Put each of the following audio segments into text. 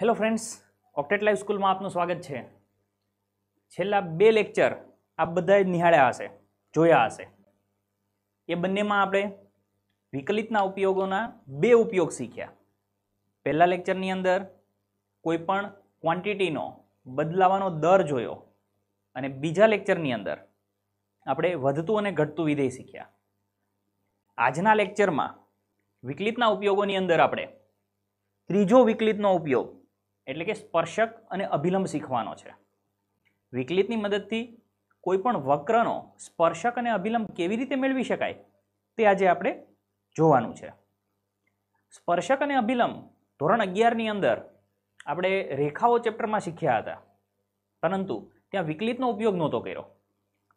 hello friends ઓક્ટેટ live સ્કૂલમાં આપનું સ્વાગત છે છેલ્લા બે લેક્ચર આપ બધાએ નિહાળ્યા હશે જોયા હશે એ બંનેમાં આપણે વિકલિતના ઉપયોગોના બે ઉપયોગ શીખ્યા પહેલાં લેક્ચરની અંદર કોઈપણ ક્વોન્ટિટીનો બદલાવાનો દર જોયો અને બીજા લેક્ચરની અંદર આપણે વધતું અને ઘટતું વિધેય શીખ્યા આજના લેક્ચરમાં વિકલિતના ઉપયોગોની અંદર આપણે ત્રીજો વિકલિતનો ઉપયોગ એટલે કે સ્પર્શક અને અભિલંબ શીખવાનો છે વિકલિતની મદદથી કોઈપણ વક્રનો સ્પર્શક અને અભિલંબ કેવી રીતે મેળવી શકાય તે આજે આપણે જોવાનું છે સ્પર્શક અને અભિલંબ ધોરણ અગિયારની અંદર આપણે રેખાઓ ચેપ્ટરમાં શીખ્યા હતા પરંતુ ત્યાં વિકલિતનો ઉપયોગ નહોતો કર્યો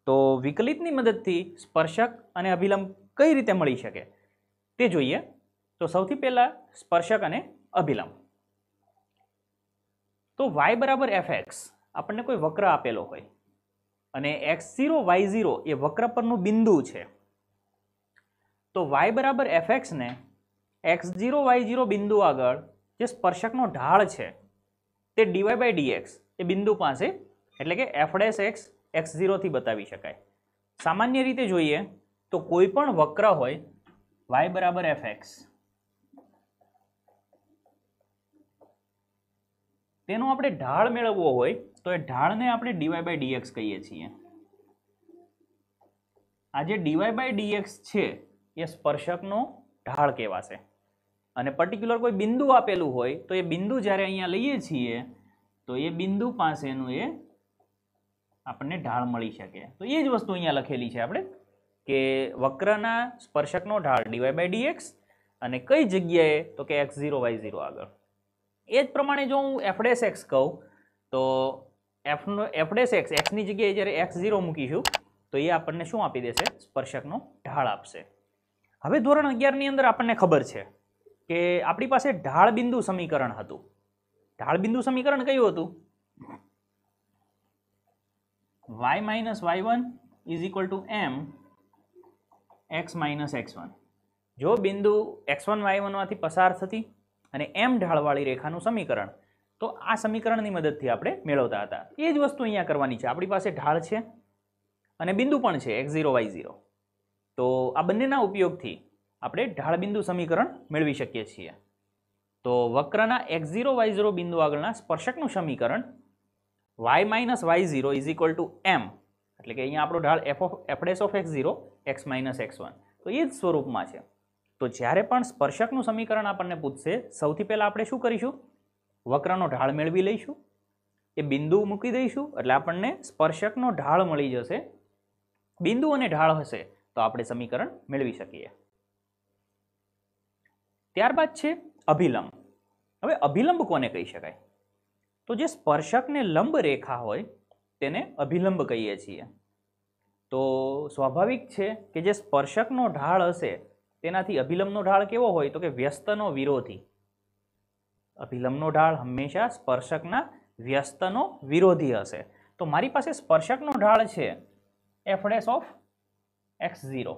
તો વિકલિતની મદદથી સ્પર્શક અને અભિલંબ કઈ રીતે મળી શકે તે જોઈએ તો સૌથી પહેલાં સ્પર્શક અને અભિલંબ તો વાય બરાબર એફ એક્સ આપણને કોઈ વક્ર આપેલો હોય અને એક્સ ઝીરો વાય ઝીરો એ વક્ર પરનું બિંદુ છે તો વાય બરાબર એફ એક્સને એક્સ ઝીરો વાય ઝીરો બિંદુ આગળ જે સ્પર્શકનો ઢાળ છે તે ડીવાય બાય ડીએક્સ એ બિંદુ પાસે એટલે કે એફ એક્સ એક્સ ઝીરોથી બતાવી શકાય સામાન્ય રીતે જોઈએ તો કોઈ પણ વક્ર હોય વાય બરાબર એફ એક્સ તેનો આપણે ઢાળ મેળવવો હોય તો એ ઢાળને આપણે ડીવાય બાય ડીએક્સ કહીએ છીએ આ જે ડીવાય બાય ડીએક્સ છે એ સ્પર્શકનો ઢાળ કહેવાશે અને પર્ટિક્યુલર કોઈ બિંદુ આપેલું હોય તો એ બિંદુ જ્યારે અહીંયા લઈએ છીએ તો એ બિંદુ પાસેનું એ આપણને ઢાળ મળી શકે તો એ જ વસ્તુ અહીંયા લખેલી છે આપણે કે વક્રના સ્પર્શકનો ઢાળ ડીવાય બાય ડીએક્સ અને કઈ જગ્યાએ તો કે એક્સ ઝીરો વાય ઝીરો આગળ એ જ પ્રમાણે જો હું એફડેસ એક્સ કહું તો એફનો એફડેસ એક્સ એક્સની જગ્યાએ જ્યારે એક્સ ઝીરો મૂકીશું તો એ આપણને શું આપી દેશે સ્પર્શકનો ઢાળ આપશે હવે ધોરણ અગિયારની અંદર આપણને ખબર છે કે આપણી પાસે ઢાળ બિંદુ સમીકરણ હતું ઢાળ બિંદુ સમીકરણ કયું હતું y minus y one is equal to m x minus x one જો બિંદુ એક્સ વન વાય વનમાંથી પસાર થતી અને એમ ઢાળવાળી રેખાનું સમીકરણ તો આ સમીકરણની મદદથી આપણે મેળવતા હતા એ જ વસ્તુ અહીંયા કરવાની છે આપણી પાસે ઢાળ છે અને બિંદુ પણ છે એક્સ ઝીરો વાય ઝીરો તો આ બંનેના ઉપયોગથી આપણે ઢાળ બિંદુ સમીકરણ મેળવી શકીએ છીએ તો વક્રના એક્સ ઝીરો વાય ઝીરો બિંદુ આગળના સ્પર્શકનું સમીકરણ y minus y zero is equal to m એટલે કે અહીંયા આપણો ઢાળ f of f dash of x zero x minus x one તો એ જ સ્વરૂપમાં છે તો જ્યારે પણ સ્પર્શકનું સમીકરણ આપણને પૂછશે સૌથી પહેલાં આપણે શું કરીશું વક્રનો ઢાળ મેળવી લઈશું એ બિંદુ મૂકી દઈશું એટલે આપણને સ્પર્શકનો ઢાળ મળી જશે બિંદુ અને ઢાળ હશે તો આપણે સમીકરણ મેળવી શકીએ ત્યારબાદ છે અભિલંબ હવે અભિલંબ કોને કહી શકાય તો જે સ્પર્શકને લંબ રેખા હોય તેને અભિલંબ કહીએ છીએ તો સ્વાભાવિક છે કે જે સ્પર્શકનો ઢાળ હશે તેનાથી અભિલંબનો ઢાળ કેવો હોય તો કે વ્યસ્તનો વિરોધી અભિલંબનો ઢાળ હંમેશા સ્પર્શકના વ્યસ્તનો વિરોધી હશે તો મારી પાસે સ્પર્શકનો ઢાળ છે એફડેસ ઓફ એક્સ ઝીરો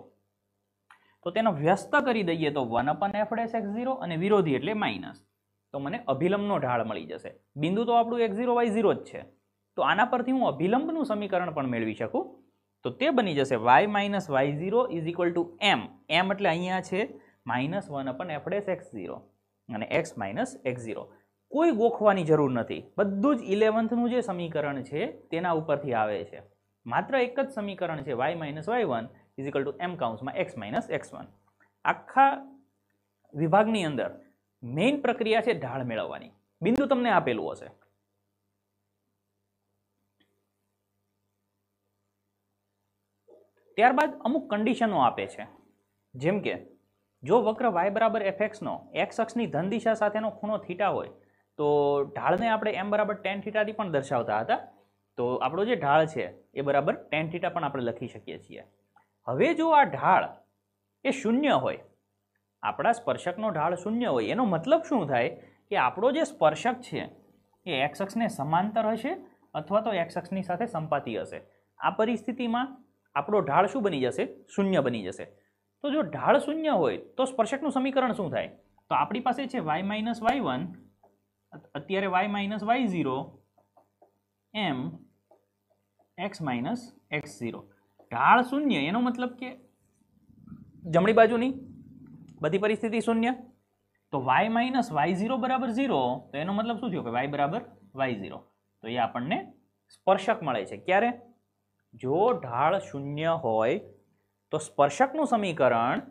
તો તેનો વ્યસ્ત કરી દઈએ તો one upon f dash x zero અને વિરોધી એટલે માઇનસ તો મને અભિલંબનો ઢાળ મળી જશે બિંદુ તો આપણું એક્સ ઝીરો વાય ઝીરો જ છે તો આના પરથી હું અભિલંબનું સમીકરણ પણ મેળવી શકું તો તે બની જશે y minus y zero is equal to m m એટલે અહીંયા છે minus one upon f dash x zero અને એક્સ માઇનસ એક્સ ઝીરો કોઈ ગોખવાની જરૂર નથી બધું જ ઇલેવન્થનું જે સમીકરણ છે તેના ઉપરથી આવે છે માત્ર એક જ સમીકરણ છે y minus y one is equal to m કાઉન્સમાં એક્સ માઇનસ એક્સ વન આખા વિભાગની અંદર મેઇન પ્રક્રિયા છે ઢાળ મેળવવાની બિંદુ તમને આપેલું હશે ત્યારબાદ અમુક કન્ડિશનો આપે છે જેમ કે જો વક્ર વાય બરાબર એફએક્સનો એક્સ અક્ષની ધન દિશા સાથેનો ખૂણો થીટા હોય તો ઢાળને આપણે એમ બરાબર ટેન થીટાથી પણ દર્શાવતા હતા તો આપણો જે ઢાળ છે એ બરાબર ટેન થીટા પણ આપણે લખી શકીએ છીએ હવે જો આ ઢાળ એ શૂન્ય હોય આપણા સ્પર્શકનો ઢાળ શૂન્ય હોય એનો મતલબ શું થાય કે આપણો જે સ્પર્શક છે એ એક્સ અક્ષને સમાંતર હશે અથવા તો એક્સ અક્ષની સાથે સંપાતી હશે આ પરિસ્થિતિમાં આપણો ઢાળ શું બની જશે શૂન્ય બની જશે તો જો ઢાળ શૂન્ય હોય તો સ્પર્શકનું સમીકરણ શું થાય તો આપણી પાસે છે વાય માઇનસ વાય વન અત્યારે y minus y zero m x minus x zero ઢાળ શૂન્ય એનો મતલબ કે જમણી બાજુની બધી પરિસ્થિતિ શૂન્ય તો વાય માઇનસ વાય ઝીરો બરાબર ઝીરો તો એનો મતલબ શું થયો કે વાય બરાબર વાય ઝીરો તો એ આપણને સ્પર્શક મળે છે ક્યારે જો ઢાળ શૂન્ય હોય તો સ્પર્શકનું સમીકરણ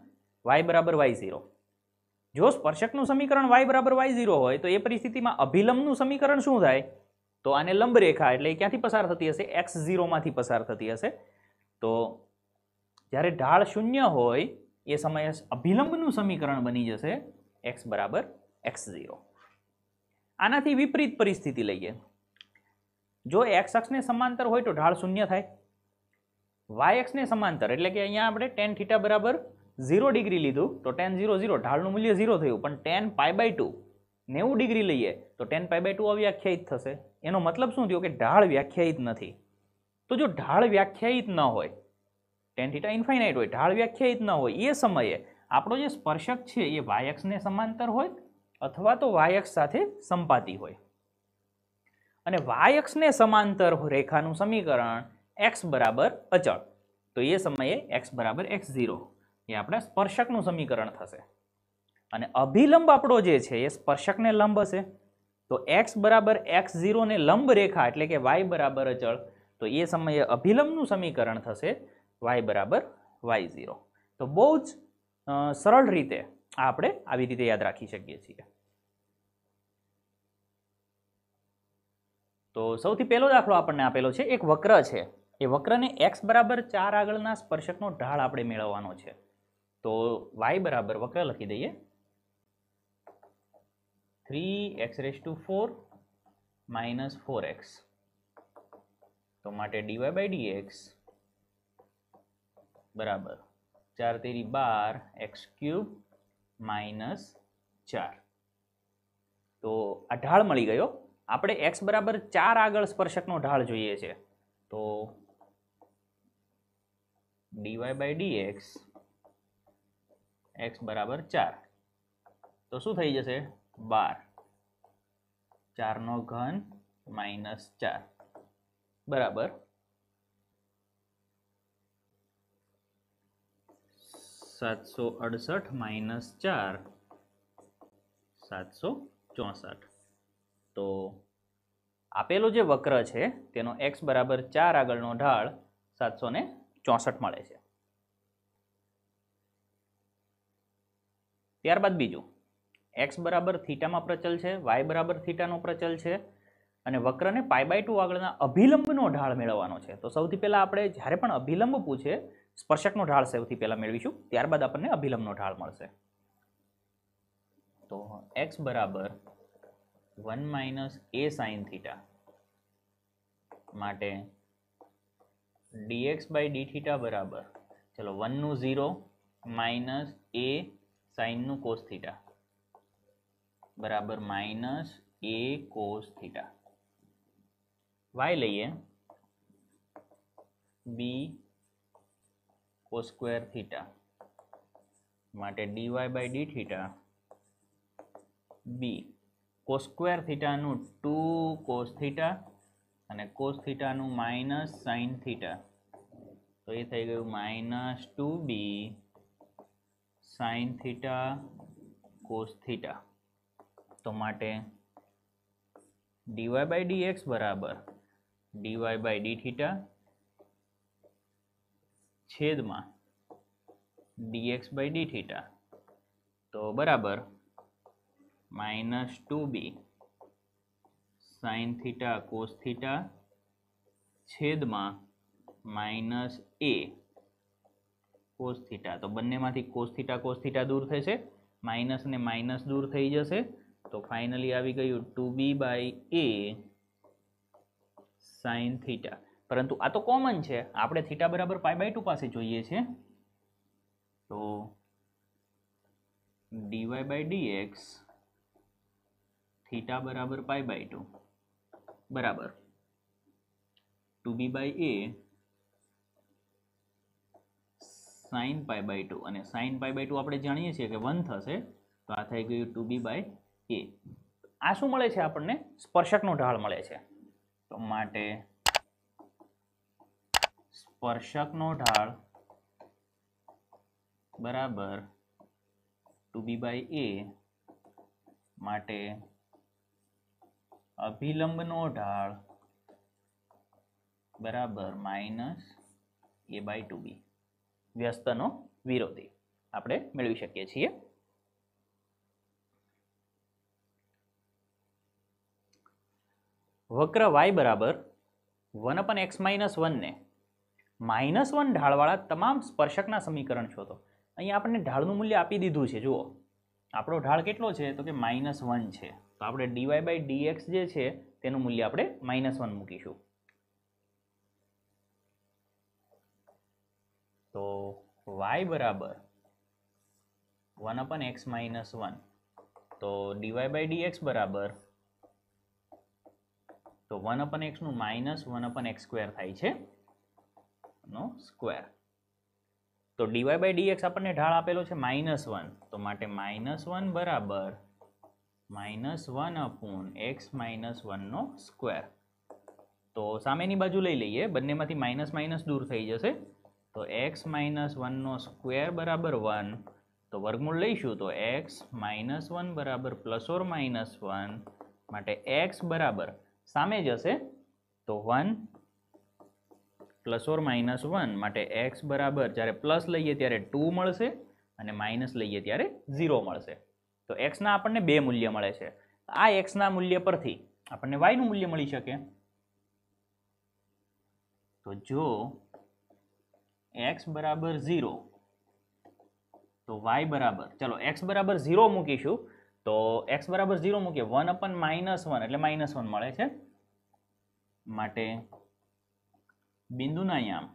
વાય બરાબર વાય ઝીરો જો સ્પર્શકનું સમીકરણ વાય બરાબર વાય ઝીરો હોય તો એ પરિસ્થિતિમાં અભિલંબનું સમીકરણ શું થાય તો આને લંબરેખા એટલે એ ક્યાંથી પસાર થતી હશે એક્સ ઝીરોમાંથી પસાર થતી હશે તો જ્યારે ઢાળ શૂન્ય હોય એ સમયે અભિલંબનું સમીકરણ બની જશે એક્સ બરાબર એક્સ ઝીરો આનાથી વિપરીત પરિસ્થિતિ લઈએ જો એક્સ અક્ષને સમાંતર હોય તો ઢાળ શૂન્ય થાય વાયએક્સને સમાંતર એટલે કે અહીંયા આપણે ટેન થીટા બરાબર ઝીરો ડિગ્રી લીધું તો ટેન ઝીરો ઝીરો ઢાળનું મૂલ્ય ઝીરો થયું પણ ટેન પાય બાય ટુ નેવું ડિગ્રી લઈએ તો ટેન પાય બાય ટુ અવ્યાખ્યાયિત થશે એનો મતલબ શું થયો કે ઢાળ વ્યાખ્યાયિત નથી તો જો ઢાળ વ્યાખ્યાયિત ન હોય ટેન થીટા ઇન્ફાઇનાઇટ હોય ઢાળ વ્યાખ્યાયિત ન હોય એ સમયે આપણો જે સ્પર્શક છે એ વાયક્સને સમાંતર હોય અથવા તો વાયક્સ સાથે સંપાતી હોય અને વાયક્સને સમાંતર રેખાનું સમીકરણ એક્સ બરાબર અચળ તો એ સમયે એક્સ બરાબર એક્સ ઝીરો એ આપણે સ્પર્શકનું સમીકરણ થશે અને અભિલંબ આપણો જે છે એ સ્પર્શકને લંબ હશે તો એક્સ બરાબર એક્સ ઝીરોને લંબ રેખા એટલે કે વાય બરાબર અચળ તો એ સમયે અભિલંબનું સમીકરણ થશે વાય બરાબર વાય ઝીરો તો બહુ જ સરળ રીતે આપણે આવી રીતે યાદ રાખી શકીએ છીએ તો સૌથી પહેલો દાખલો આપણને આપેલો છે એક વક્ર છે એ વક્રને એક્સ બરાબર ચાર આગળના સ્પર્શકનો ઢાળ આપણે મેળવવાનો છે તો વાય બરાબર વક્ર લખી દઈએ three x raise to four minus four x તો માટે ડીવાય બાય ડી એક્સ બરાબર ચાર તેરી બાર એક્સ ક્યુબ માઇનસ ચાર તો આ ઢાળ મળી ગયો આપણે એક્સ બરાબર ચાર આગળ સ્પર્શકનો ઢાળ જોઈએ છે તો ડીવાય બાય ડીએક્સ એક્સ બરાબર ચાર તો શું થઈ જશે બાર નો ઘન માઇનસ ચાર બરાબર સાતસો અડસઠ માઇનસ ચાર સાતસો ચોસઠ તો આપેલો જે વક્ર છે તેનો એક્સ બરાબર ચાર આગળનો ઢાળ સાતસો ને ચોસઠ મળે છે ત્યારબાદ બીજું એક્સ બરાબર થીટામાં પ્રચલ છે વાય બરાબર થીટાનો પ્રચલ છે અને વક્રને પાય બાય ટુ આગળના અભિલંબનો ઢાળ મેળવવાનો છે તો સૌથી પહેલાં આપણે જ્યારે પણ અભિલંબ પૂછે સ્પર્શકનો ઢાળ સૌથી પહેલાં મેળવીશું ત્યારબાદ આપણને અભિલંબનો ઢાળ મળશે તો એક્સ બરાબર one minus a sine theta માટે ડીએક્સ બાય ડી થીટા બરાબર ચલો વનનું ઝીરો માઇનસ એ સાઇનનું કોસ થીટા બરાબર minus a cos theta y લઈએ બી કોસ સ્ક્વેર થીટા માટે DY by d theta b cos square થીટાનું ટુ કોસ થીટા અને કોસ થીટાનું માઇનસ સાઇન થીટા તો એ થઈ ગયું minus two b sine theta cos theta તો માટે ડીવાય બાય ડી એક્સ બરાબર ડીવાય બાય ડી થીટા છેદમાં ડીએક્સ બાય ડી થીટા તો બરાબર minus two b sine theta cos theta છેદમાં માઇનસ એ કોસ થીટા તો બંનેમાંથી કોસ થીટા કોસ થીટા દૂર થશે માઇનસ ને માઇનસ દૂર થઈ જશે તો ફાઇનલી આવી ગયું two b by a sine theta પરંતુ આ તો કોમન છે આપણે થીટા બરાબર પાય બાય ટુ પાસે જોઈએ છે તો ડીવાય બાય ડીએક્સ થીટા બરાબર પાય બાય ટુ બરાબર two b by a sine pi by two અને સાઇન પાય બાય ટુ આપણે જાણીએ છીએ કે વન થશે તો આ થઈ ગયું ટુ બી બાય એ આ શું મળે છે આપણને સ્પર્શકનો ઢાળ મળે છે તો માટે સ્પર્શકનો ઢાળ બરાબર ટુ બી બાય એ માટે અભિલંબનો ઢાળ બરાબર minus a by two b વ્યસ્તનો વિરોધી આપણે મેળવી શકીએ છીએ વક્ર વાય બરાબર વન અપન એક્સ માઇનસ વનને માઇનસ વન ઢાળવાળા તમામ સ્પર્શકના સમીકરણ છો તો અહીંયા આપણને ઢાળનું મૂલ્ય આપી દીધું છે જુઓ આપણો ઢાળ કેટલો છે તો કે માઇનસ વન છે તો આપણે ડીવાય બાય ડીએક્સ જે છે તેનું મૂલ્ય આપણે માઇનસ વન મૂકીશું તો વાય બરાબર one upon x minus one તો ડીવાય બાય ડીએક્સ બરાબર તો વન અપન એક્સનું minus one upon x square થાય છે નો સ્ક્વેર તો ડીવાય બાય ડીએક્સ આપણને ઢાળ આપેલો છે માઇનસ વન તો માટે માઇનસ વન બરાબર minus one upon x minus વનનો સ્ક્વેર તો સામેની બાજુ લઈ લઈએ બંનેમાંથી માઇનસ માઇનસ દૂર થઈ જશે તો એક્સ માઇનસ વનનો સ્ક્વેર બરાબર વન તો વર્ગમૂળ લઈશું તો એક્સ માઇનસ વન બરાબર પ્લસ ઓર માઇનસ વન માટે એક્સ બરાબર સામે જશે તો one plus or minus one માટે એક્સ બરાબર જ્યારે પ્લસ લઈએ ત્યારે ટુ મળશે અને માઇનસ લઈએ ત્યારે ઝીરો મળશે તો એક્સના આપણને બે મૂલ્ય મળે છે આ એક્સના મૂલ્ય પરથી આપણને વાયનું મૂલ્ય મળી શકે તો જો એક્સ બરાબર ઝીરો તો વાય બરાબર ચલો એક્સ બરાબર ઝીરો મૂકીશું તો એક્સ બરાબર ઝીરો મૂકીએ વન અપન માઇનસ વન એટલે માઇનસ વન મળે છે માટે બિંદુના યામ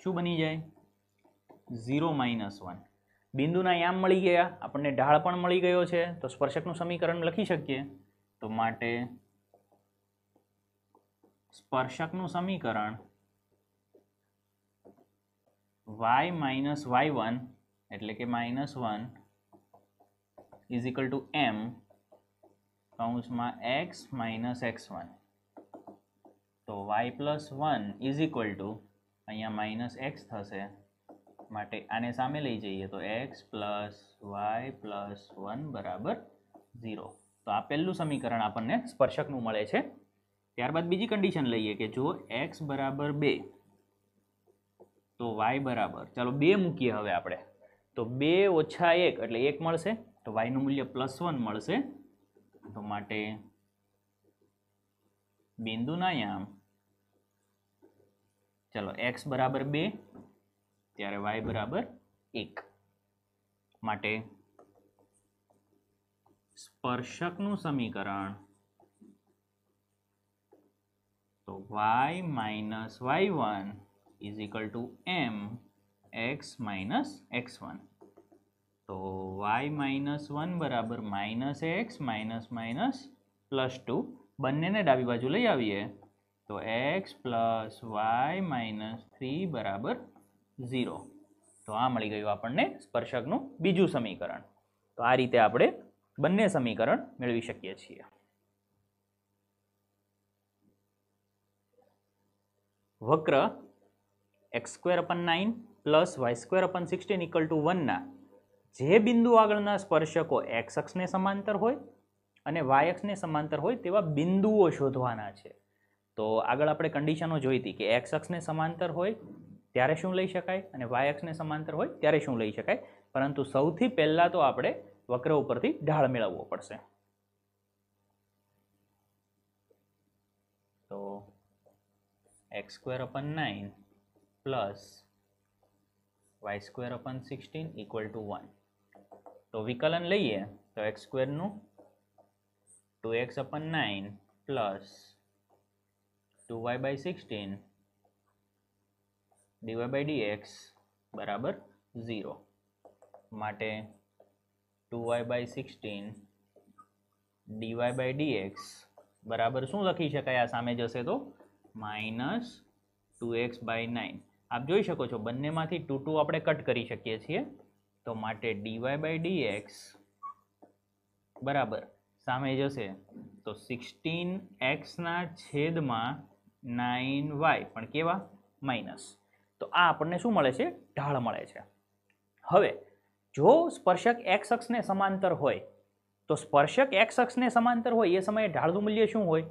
શું બની જાય ઝીરો માઇનસ વન બિંદુના યામ મળી ગયા આપણને ઢાળ પણ મળી ગયો છે તો સ્પર્શકનું સમીકરણ લખી શકીએ તો માટે સ્પર્શકનું સમીકરણ વાય માઇનસ વાય વન એટલે કે minus one is equal to m કૌંસમાં એક્સ માઇનસ એક્સ વન તો y plus one is equal to અહીંયા માઇનસ એક્સ થશે માટે આને સામે લઈ જઈએ તો x plus y plus one બરાબર ઝીરો તો આ પહેલું સમીકરણ આપણને સ્પર્શકનું મળે છે ત્યારબાદ બીજી કન્ડિશન લઈએ કે જો એક્સ બરાબર બે તો વાય બરાબર ચાલો બે મૂકીએ હવે આપણે તો બે ઓછા એક એટલે એક મળશે તો વાયનું મૂલ્ય પ્લસ વન મળશે તો માટે બિંદુના યામ ચલો એક્સ બરાબર બે ત્યારે વાય બરાબર એક માટે સ્પર્શકનું સમીકરણ તો y minus y one is equal to m x minus x one તો વાય માઇનસ વન બરાબર minus x minus minus plus two બંનેને ડાબી બાજુ લઈ આવીએ તો x plus y minus three બરાબર ઝીરો તો આ મળી ગયું આપણને સ્પર્શકનું બીજું સમીકરણ તો આ રીતે આપણે બંને સમીકરણ મેળવી શકીએ છીએ વક્ર x square upon nine plus y square upon sixteen equal to વનના જે બિંદુ આગળના સ્પર્શકો એક્સ અક્ષને સમાંતર હોય અને વાય અક્ષને સમાંતર હોય તેવા બિંદુઓ શોધવાના છે તો આગળ આપણે કન્ડિશનો જોઈ હતી કે એક્સ અક્ષને સમાંતર હોય ત્યારે શું લઈ શકાય અને વાય અક્ષને સમાંતર હોય ત્યારે શું લઈ શકાય પરંતુ સૌથી પહેલાં તો આપણે વક્ર ઉપરથી ઢાળ મેળવવો પડશે તો x square upon nine plus y square upon sixteen equal to one તો વિકલન લઈએ તો એક્સ સ્ક્વેરનું two x upon nine plus two y by sixteen dy by d x બરાબર ઝીરો માટે two y by sixteen dy by d x બરાબર શું લખી શકાય આ સામે જશે તો minus two x by nine આપ જોઈ શકો છો બંનેમાંથી ટુ ટુ આપણે કટ કરી શકીએ છીએ તો માટે ડીવાય બાય ડી એક્સ બરાબર સામે જશે તો સિક્સટીન એક્સના છેદમાં નાઇન વાય પણ કેવા માઇનસ તો આ આપણને શું મળે છે ઢાળ મળે છે હવે જો સ્પર્શક એક્સ અક્ષને સમાંતર હોય તો સ્પર્શક એક્સ અક્ષને સમાંતર હોય એ સમયે ઢાળનું મૂલ્ય શું હોય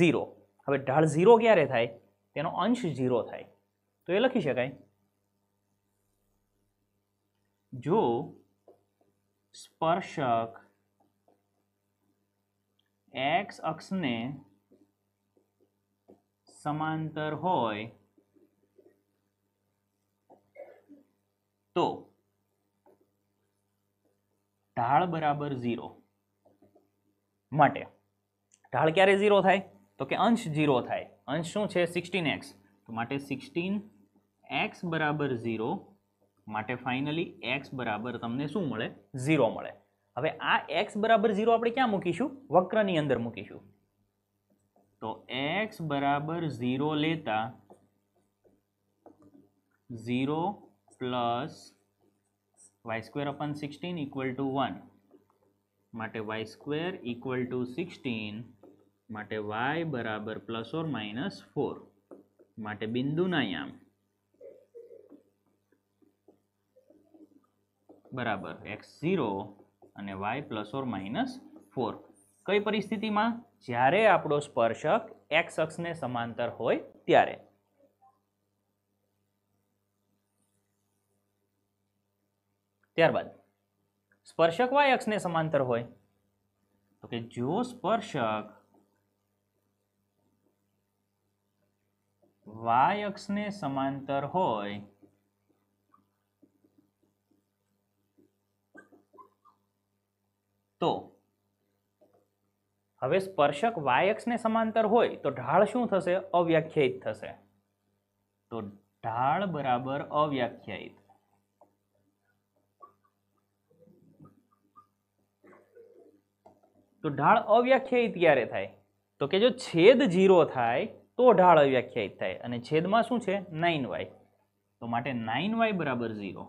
ઝીરો હવે ઢાળ ઝીરો ક્યારે થાય તેનો અંશ ઝીરો થાય તો એ લખી શકાય જો સ્પર્શક એક્સ અક્ષને સમાંતર હોય તો ઢાળ બરાબર ઝીરો માટે ઢાળ ક્યારે ઝીરો થાય તો કે અંશ ઝીરો થાય અંશ શું છે સિક્સટીન એક્સ તો માટે સિક્સટીન એક્સ બરાબર ઝીરો માટે ફાઇનલી એક્સ બરાબર તમને શું મળે ઝીરો મળે હવે આ એક્સ બરાબર ઝીરો આપણે ક્યાં મૂકીશું વક્રની અંદર મૂકીશું તો એક્સ બરાબર ઝીરો લેતા zero plus y square upon sixteen equal to one માટે y square equal to sixteen માટે વાય બરાબર પ્લસ ઓર માઇનસ ફોર માટે બિંદુના યામ બરાબર એક્સ ઝીરો અને y plus or minus four કઈ પરિસ્થિતિમાં જ્યારે આપણો સ્પર્શક એક્સ અક્ષને સમાંતર હોય ત્યારે ત્યારબાદ સ્પર્શક વાય અક્ષને સમાંતર હોય તો કે જો સ્પર્શક વાય અક્ષને સમાંતર હોય તો હવે સ્પર્શક વાયક્ષને સમાંતર હોય તો ઢાળ શું થશે અવ્યાખ્યાયિત થશે તો ઢાળ બરાબર અવ્યાખ્યાયિત તો ઢાળ અવ્યાખ્યાયિત ક્યારે થાય તો કે જો છેદ ઝીરો થાય તો ઢાળ અવ્યાખ્યાયિત થાય અને છેદમાં શું છે નાઇન વાય તો માટે નાઇન વાય બરાબર ઝીરો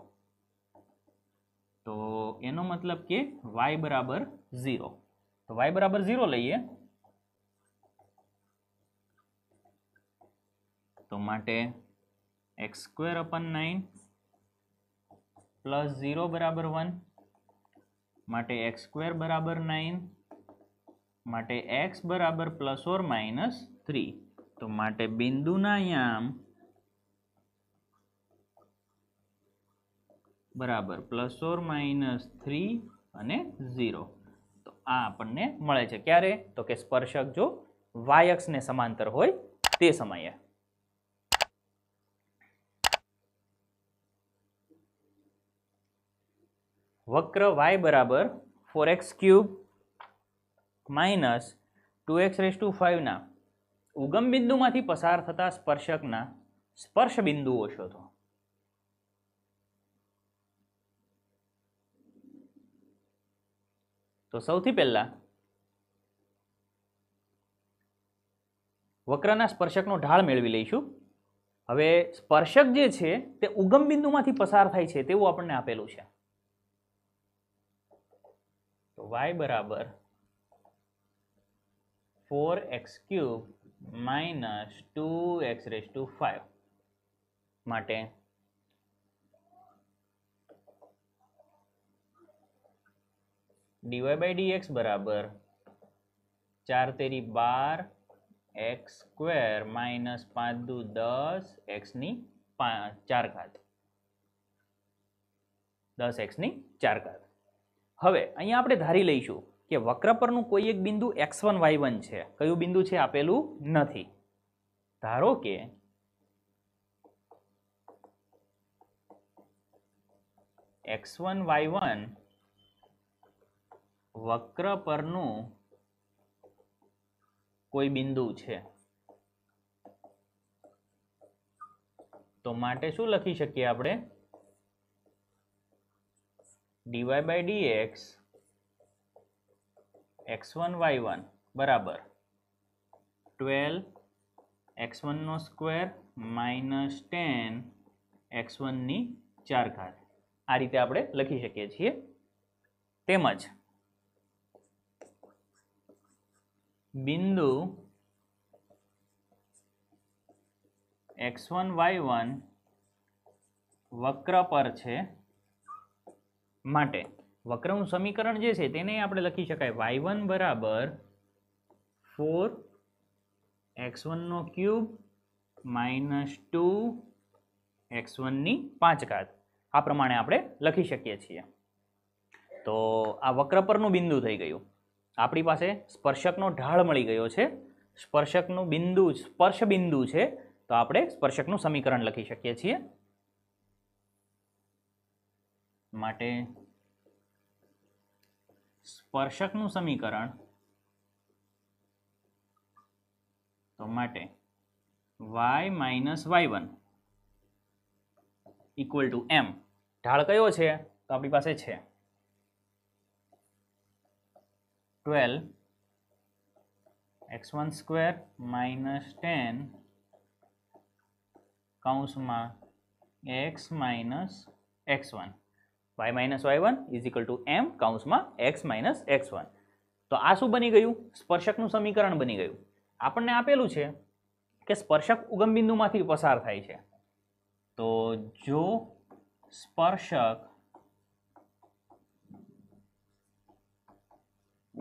તો એનો મતલબ કે વાય બરાબર ઝીરો તો વાય બરાબર ઝીરો લઈએ તો માટે x square upon nine plus zero બરાબર વન માટે એક્સ સ્ક્વેર બરાબર નાઇન માટે એક્સ બરાબર પ્લસ ઓર માઇનસ થ્રી તો માટે બિંદુના યામ બરાબર પ્લસ ઓર માઇનસ થ્રી અને ઝીરો તો આ આપણને મળે છે ક્યારે તો કે સ્પર્શક જો વાયક્ષને સમાંતર હોય તે સમયે વક્ર વાય બરાબર four x cube minus two x raise to ફાઇવના ઉગમ બિંદુમાંથી પસાર થતા સ્પર્શકના સ્પર્શ બિંદુઓ શોધો તો સૌથી પહેલાં વક્રના સ્પર્શકનો ઢાળ મેળવી લઈશું હવે સ્પર્શક જે છે તે ઉગમ બિંદુમાંથી પસાર થાય છે તેવું આપણને આપેલું છે તો વાય બરાબર four x cube minus two x raise to five માટે ડીવાય બાય ડી એક્સ બરાબર ચાર તેરી બાર એક્સ સ્ક્વેર માઇનસ પાંચ દુ દસ એક્સની ચાર ઘાત દસ એક્સની ચાર ઘાત હવે અહીંયા આપણે ધારી લઈશું કે વક્ર પરનું કોઈ એક બિંદુ એક્સ વન વાય વન છે કયું બિંદુ છે આપેલું નથી ધારો કે એક્સ વન વાય વન વક્ર પરનું કોઈ બિંદુ છે તો માટે શું લખી શકીએ આપણે dy by dx x one y one બરાબર ટ્વેલ્વ એક્સ વનનો સ્ક્વેર માઇનસ ટેન એક્સ વનની ચાર ઘાત આ રીતે આપણે લખી શકીએ છીએ તેમજ બિંદુ એક્સ વન વાય વન વક્ર પર છે માટે વક્રનું સમીકરણ જે છે તેને આપણે લખી શકાય વાય વન બરાબર ફોર એક્સ વનનો ક્યુબ માઇનસ ટુ એક્સ વનની પાંચ ઘાત આ પ્રમાણે આપણે લખી શકીએ છીએ તો આ વક્ર પરનું બિંદુ થઈ ગયું આપણી પાસે સ્પર્શકનો ઢાળ મળી ગયો છે સ્પર્શકનું બિંદુ સ્પર્શ બિંદુ છે તો આપણે સ્પર્શકનું સમીકરણ લખી શકીએ છીએ માટે સ્પર્શકનું સમીકરણ તો માટે y minus y one equal to m ઢાળ કયો છે તો આપણી પાસે છે twelve x one square minus ten કૌંસમાં x minus x one y minus y one is equal to m કાઉન્સમાં એક્સ માઇનસ એક્સ વન તો આ શું બની ગયું સ્પર્શકનું સમીકરણ બની ગયું આપણને આપેલું છે કે સ્પર્શક ઉગમબિંદુમાંથી પસાર થાય છે તો જો સ્પર્શક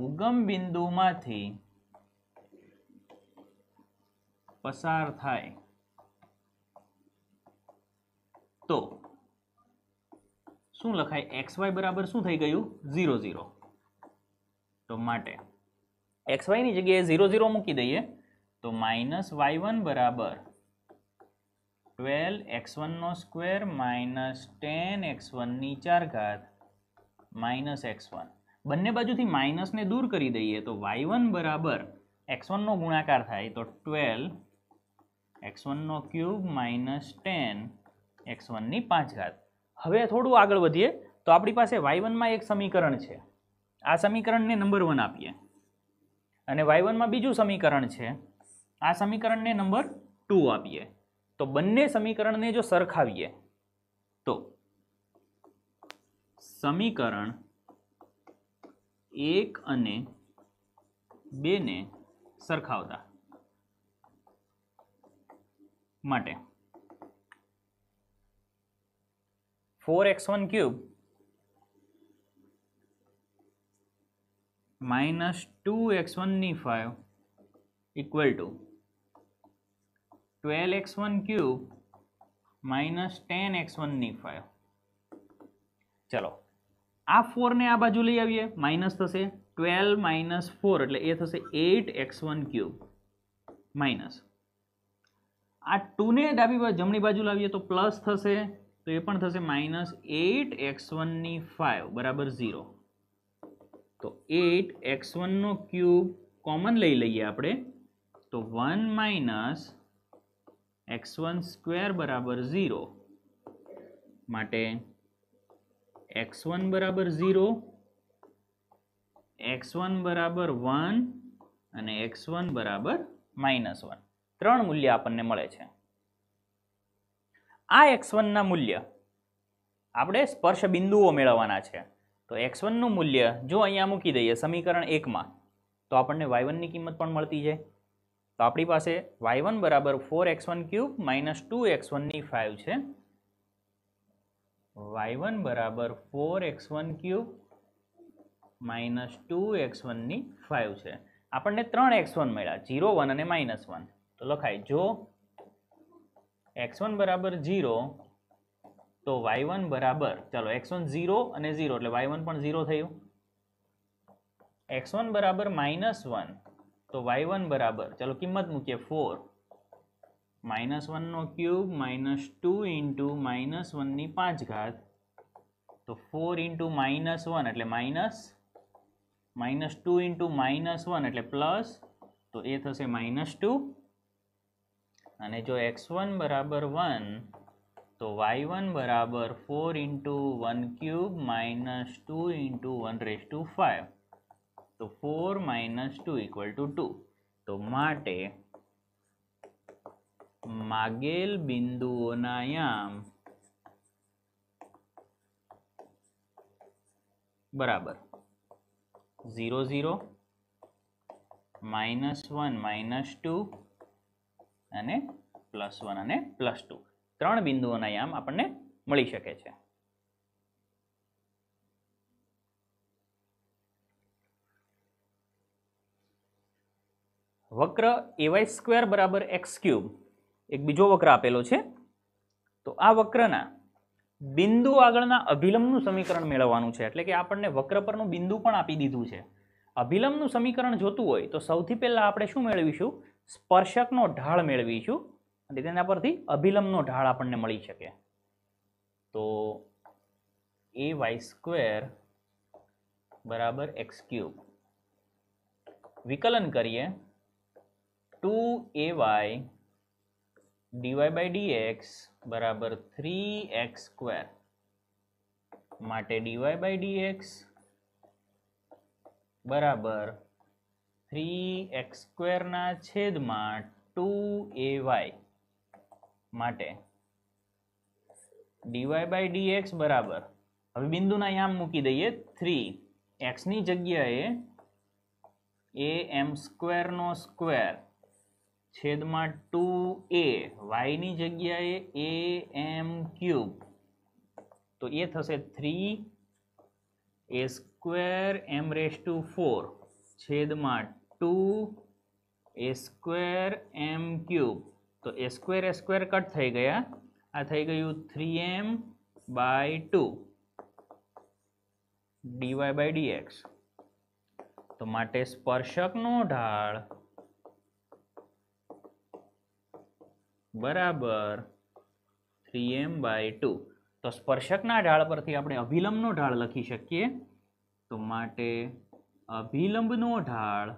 ઉગમ બિંદુમાંથી પસાર થાય તો શું લખાય એક્સ વાય બરાબર શું થઈ ગયું ઝીરો ઝીરો તો માટે એક્સ વાયની જગ્યાએ ઝીરો ઝીરો મૂકી દઈએ તો માઇનસ વાય વન બરાબર ટ્વેલ એક્સ વનનો સ્ક્વેર માઇનસ ટેન એક્સ વનની ચાર ઘાત માઇનસ એક્સ વન બંને બાજુથી માઇનસને દૂર કરી દઈએ તો વાય વન બરાબર એક્સ વનનો ગુણાકાર થાય તો ટ્વેલ એક્સ વનનો ક્યુબ માઇનસ ટેન એક્સ વનની પાંચ ઘાત હવે થોડું આગળ વધીએ તો આપણી પાસે વાય એક સમીકરણ છે આ સમીકરણને નંબર વન આપીએ અને વાય વનમાં બીજું સમીકરણ છે આ સમીકરણને નંબર ટુ આપીએ તો બંને સમીકરણને જો સરખાવીએ તો સમીકરણ એક અને બેને સરખાવતા માટે four x one cube minus two x વનની five equal to twelve x one cube minus ten x વનની ફાઇવ ચલો આ ફોરને આ બાજુ લઈ આવીએ માઇનસ થશે ટ્વેલ્વ માઇનસ ફોર એટલે એ થશે eight x one cube minus આ ટુને ડાબી બાજુ જમણી બાજુ લાવીએ તો પ્લસ થશે તો એ પણ થશે માઇનસ એટ એક્સ વનની ફાઇવ બરાબર ઝીરો તો એટ એક્સ વનનો ક્યુબ કોમન લઈ લઈએ આપણે તો one minus x one square બરાબર ઝીરો માટે એક્સ વન બરાબર ઝીરો એક્સ વન બરાબર વન અને એક્સ વન બરાબર માઇનસ વન ત્રણ મૂલ્ય આપણને મળે છે આ એક્સ વનના મૂલ્ય આપણે સ્પર્શ બિંદુઓ મેળવવાના છે તો એક્સ વનનું મૂલ્ય જો અહીંયા મૂકી દઈએ સમીકરણ એકમાં તો આપણને વાય વનની કિંમત પણ મળતી જાય તો આપણી પાસે વાય વન બરાબર four x one cube minus two x વનની ફાઇવ છે વાય વન બરાબર four x one cube minus two x વનની ફાઇવ છે આપણને ત્રણ એક્સ વન મળ્યા જીરો વન અને માઇનસ વન તો લખાય જો એક્સ વન બરાબર ઝીરો તો વાય વન બરાબર ચાલો એક્સ વન ઝીરો અને ઝીરો એટલે વાય વન પણ ઝીરો થયું એક્સ વન બરાબર માઇનસ વન તો વાય વન બરાબર ચાલો કિંમત મૂકીએ ફોર માઇનસ વનનો cube minus two into minus વનની પાંચ ઘાત તો ફોર ઇન્ટુ માઇનસ વન એટલે minus minus two into minus one એટલે પ્લસ તો એ થશે માઇનસ ટુ અને જો એક્સ વન બરાબર વન તો વાય વન બરાબર four into one cube minus two into one raise to five તો four minus two equal to two તો માટે માગેલ બિંદુઓના યામ બરાબર zero zero minus one minus two અને પ્લસ વન અને પ્લસ ટુ ત્રણ બિંદુઓના યામ આપણને મળી શકે છે વક્ર એવાય સ્ક્વેર બરાબર એક્સ ક્યુબ એક બીજો વક્ર આપેલો છે તો આ વક્રના બિંદુ આગળના અભિલંબનું સમીકરણ મેળવવાનું છે એટલે કે આપણને વક્ર પરનું બિંદુ પણ આપી દીધું છે અભિલંબનું સમીકરણ જોતું હોય તો સૌથી પહેલાં આપણે શું મેળવીશું સ્પર્શકનો ઢાળ મેળવીશું અને તેના પરથી અભિલંબનો ઢાળ આપણને મળી શકે તો એ વાય સ્ક્વેર બરાબર એક્સ ક્યુબ વિકલન કરીએ two a y d y by d x બરાબર થ્રી એક્સ સ્ક્વેર માટે ડીવાય બાય ડી એક્સ બરાબર 3x2 ना / 2ay માટે dy/dx बराबर अब बिंदु ना यहां मुकी दइए 3 x ની જગ્યાએ a m2 no square / 2a y ની જગ્યાએ a m3 તો એ થશે 3 a2 m^2 / 4 છેદમાં two a square m cube તો a square a square cut થઈ ગયા આ થઈ ગયું three m by two d y by d x તો માટે સ્પર્શકનો ઢાળ બરાબર થ્રી એમ બાય ટુ તો સ્પર્શકના ઢાળ પરથી આપણે અભિલંબનો ઢાળ લખી શકીએ તો માટે અભિલંબનો ઢાળ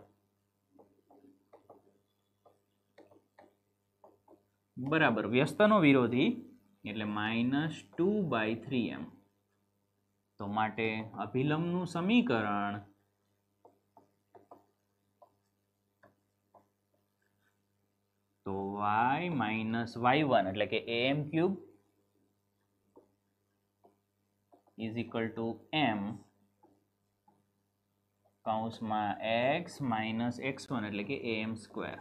બરાબર વ્યસ્તનો વિરોધી એટલે minus two by three m તો માટે અભિલંબનું સમીકરણ તો વાય માઇનસ વાય વન એટલે કે m cube is equal to m બાઉન્સ માં x - x1 એટલે કે am2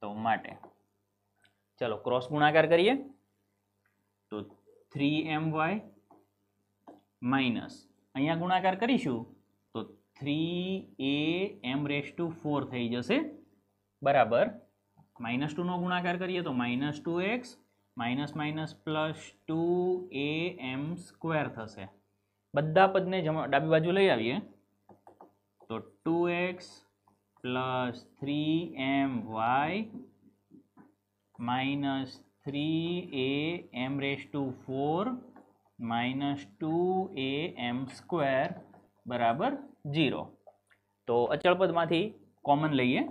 તો માટે ચલો ક્રોસ ગુણાકાર કરીએ તો 3my માઈનસ અહીંયા ગુણાકાર કરીશું તો 3a m^2 4 થઈ જશે બરાબર -2 નો ગુણાકાર કરીએ તો -2x --+ 2am^2 થશે બધા પદને જમા ડાબી બાજુ લઈ આવીએ તો two x plus three m y minus three a m raise to four minus two a m square બરાબર ઝીરો તો અચળ પદમાંથી કોમન લઈએ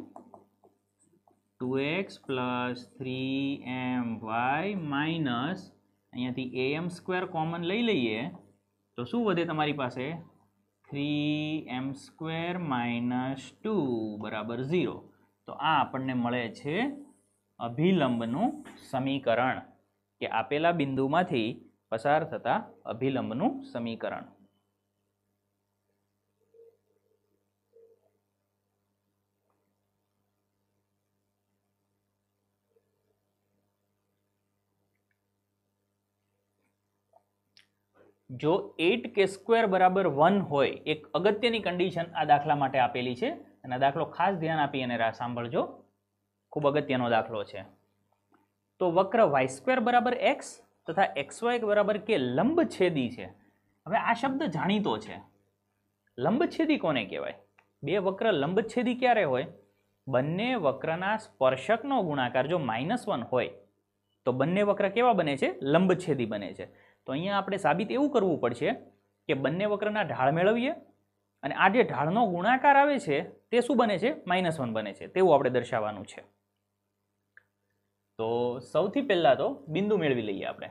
two x plus three m y minus અહીંયાથી એ એમ સ્ક્વેર કોમન લઈ લઈએ તો શું વધે તમારી પાસે three m square minus two બરાબર ઝીરો તો આ આપણને મળે છે અભિલંબનું સમીકરણ કે આપેલા બિંદુમાંથી પસાર થતા અભિલંબનું સમીકરણ જો એટ કે સ્ક્વેર બરાબર વન હોય એક અગત્યની કન્ડિશન આ દાખલા માટે આપેલી છે અને આ દાખલો ખાસ ધ્યાન આપી અને સાંભળજો ખૂબ અગત્યનો દાખલો છે તો વક્ર વાય સ્ક્વેર બરાબર એક્સ તથા એક્સ વાય બરાબર કે લંબછેદી છે હવે આ શબ્દ જાણીતો છે લંબછેદી કોને કહેવાય બે વક્ર લંબછેદી ક્યારે હોય બંને વક્રના સ્પર્શકનો ગુણાકાર જો માઇનસ વન હોય તો બંને વક્ર કેવા બને છે લંબછેદી બને છે તો અહીંયા આપણે સાબિત એવું કરવું પડશે કે બંને વક્રના ઢાળ મેળવીએ અને આ જે ઢાળનો ગુણાકાર આવે છે તે શું બને છે માઇનસ વન બને છે તેવું આપણે દર્શાવવાનું છે તો સૌથી પહેલાં તો બિંદુ મેળવી લઈએ આપણે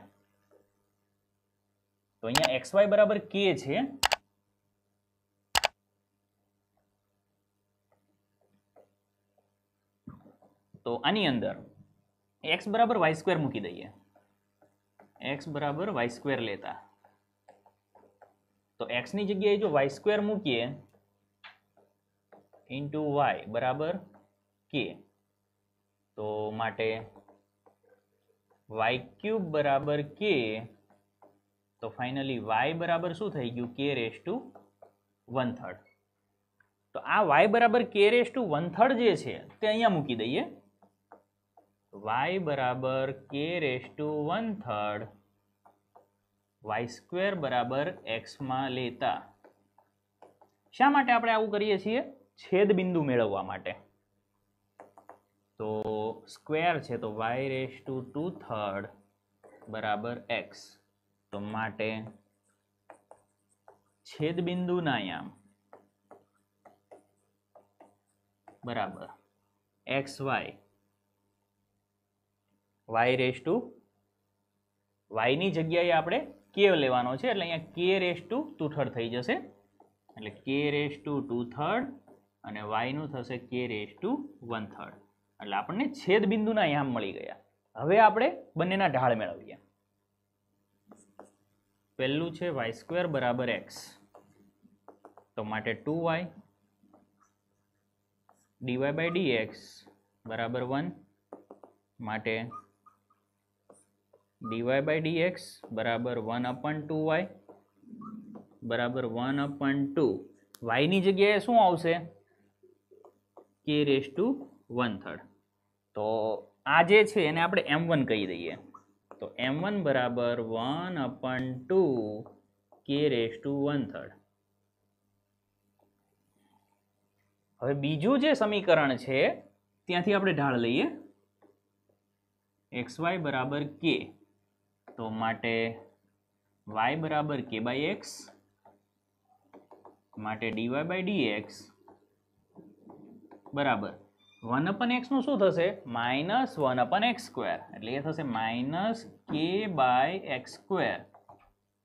તો અહીંયા એક્સ વાય બરાબર કે છે તો આની અંદર એક્સ બરાબર વાય સ્ક્વેર મૂકી દઈએ x = y2 लेता तो x ની જગ્યાએ જો y2 મૂકીએ * y = k તો માટે y3 = k તો ફાઇનલી y = શું થઈ ગયું k ^ 1/3 તો આ y = k ^ 1/3 જે છે તે અહીંયા મૂકી દઈએ વાય બરાબર k raise to one third y square બરાબર એક્સમાં લેતા શા માટે આપણે આવું કરીએ છીએ છેદ બિંદુ મેળવવા માટે તો સ્ક્વેર છે તો y raise to two third બરાબર એક્સ તો માટે છેદ બિંદુના યામ બરાબર x y y raise to વાયની જગ્યાએ આપણે કે લેવાનો છે એટલે અહીંયા કે રેસ ટુ ટુ થર્ડ થઈ જશે એટલે કે રેસ ટુ ટુ થર્ડ અને વાયનું થશે કે રેસ ટુ વન થર્ડ એટલે આપણને છેદ બિંદુના યામ મળી ગયા હવે આપણે બંનેના ઢાળ મેળવીએ પહેલું છે વાય સ્ક્વેર બરાબર એક્સ તો માટે two y d y by d x બરાબર વન માટે ડીવાય બાય ડી એક્સ બરાબર વન અપન ટુ વાય બરાબર વન અપન ટુ વાયની જગ્યાએ શું આવશે કે રેસ ટુ વન થર્ડ તો આ જે છે એને આપણે એમ વન કહી દઈએ તો એમ વન બરાબર one upon two k raise to one third હવે બીજું જે સમીકરણ છે ત્યાંથી આપણે ઢાળ લઈએ એક્સ વાય બરાબર કે તો માટે વાય બરાબર કે બાય એક્સ માટે ડીવાય બાય ડી એક્સ બરાબર વન અપન એક્સનું શું થશે minus one upon x square એટલે એ થશે minus k by x square